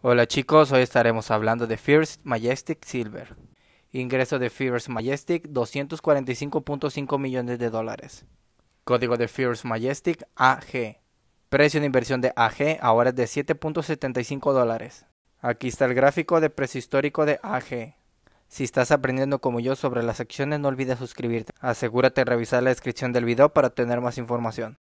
Hola chicos, hoy estaremos hablando de First Majestic Silver. Ingreso de First Majestic 245.5 millones de dólares. Código de First Majestic AG. Precio de inversión de AG ahora es de 7.75 dólares. Aquí está el gráfico de precio histórico de AG. Si estás aprendiendo como yo sobre las acciones no olvides suscribirte. Asegúrate de revisar la descripción del video para obtener más información.